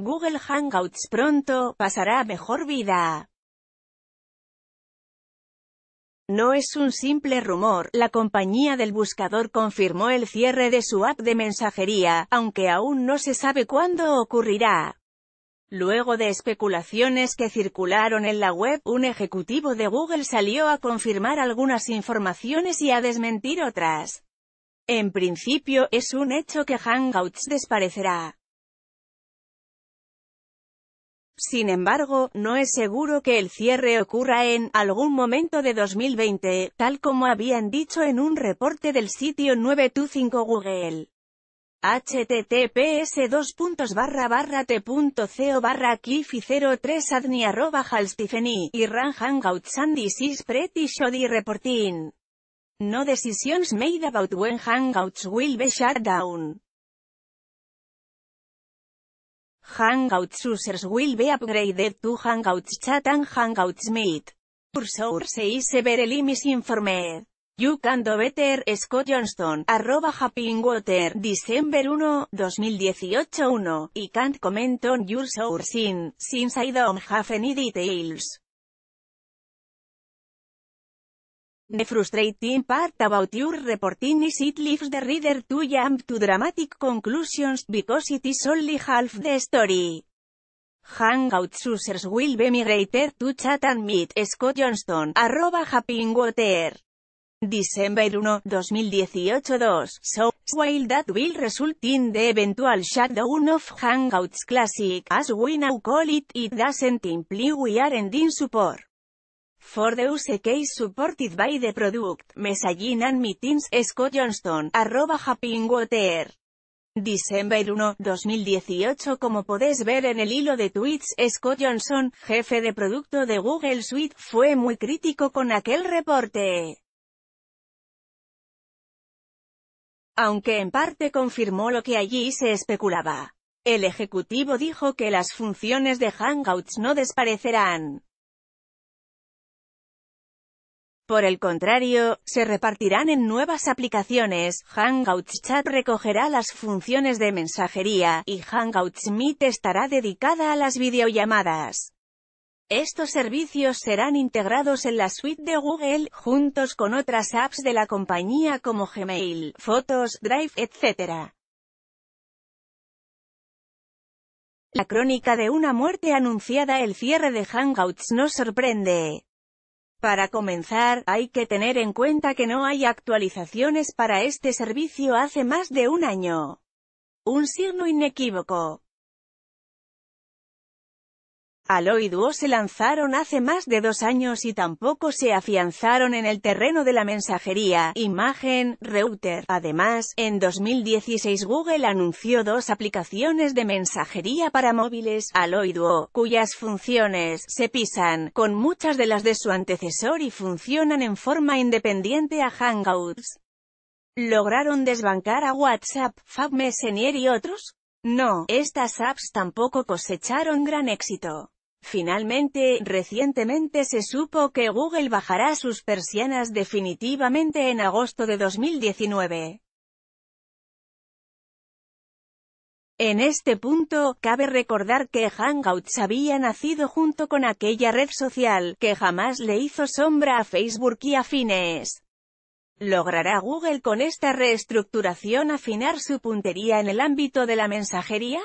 Google Hangouts pronto pasará a mejor vida. No es un simple rumor, la compañía del buscador confirmó el cierre de su app de mensajería, aunque aún no se sabe cuándo ocurrirá. Luego de especulaciones que circularon en la web, un ejecutivo de Google salió a confirmar algunas informaciones y a desmentir otras. En principio, es un hecho que Hangouts desaparecerá. Sin embargo, no es seguro que el cierre ocurra en algún momento de 2020, tal como habían dicho en un reporte del sitio 925 Google https barra t.co barra 03 adni reporting. No decisions made about when hangouts will be shut down. Hangouts users will be upgraded to Hangouts Chat and Hangouts Meet. Your source is Limits misinformed. You can do better, Scott Johnston, arroba Water, December 1, 2018 1, y can't comment on your source in, since I don't have any details. The frustrating part about your reporting is it leaves the reader to jump to dramatic conclusions, because it is only half the story. Hangouts users will be migrated to chat and meet Scott Johnston, arroba water. December 1, 2018 2. So, while that will result in the eventual shutdown of Hangouts Classic, as we now call it, it doesn't imply we are ending support. For the use case supported by the product, messaging and meetings, Scott Johnston, arroba Water. 1, 2018 Como podés ver en el hilo de tweets, Scott Johnson, jefe de producto de Google Suite, fue muy crítico con aquel reporte. Aunque en parte confirmó lo que allí se especulaba. El ejecutivo dijo que las funciones de Hangouts no desaparecerán. Por el contrario, se repartirán en nuevas aplicaciones, Hangouts Chat recogerá las funciones de mensajería, y Hangouts Meet estará dedicada a las videollamadas. Estos servicios serán integrados en la suite de Google, juntos con otras apps de la compañía como Gmail, Fotos, Drive, etc. La crónica de una muerte anunciada el cierre de Hangouts no sorprende. Para comenzar, hay que tener en cuenta que no hay actualizaciones para este servicio hace más de un año. Un signo inequívoco. Aloiduo se lanzaron hace más de dos años y tampoco se afianzaron en el terreno de la mensajería, imagen, router. Además, en 2016 Google anunció dos aplicaciones de mensajería para móviles, Aloiduo, cuyas funciones se pisan con muchas de las de su antecesor y funcionan en forma independiente a Hangouts. Lograron desbancar a WhatsApp, Fab Messenger y otros, no, estas apps tampoco cosecharon gran éxito. Finalmente, recientemente se supo que Google bajará sus persianas definitivamente en agosto de 2019. En este punto, cabe recordar que Hangouts había nacido junto con aquella red social, que jamás le hizo sombra a Facebook y a fines. ¿Logrará Google con esta reestructuración afinar su puntería en el ámbito de la mensajería?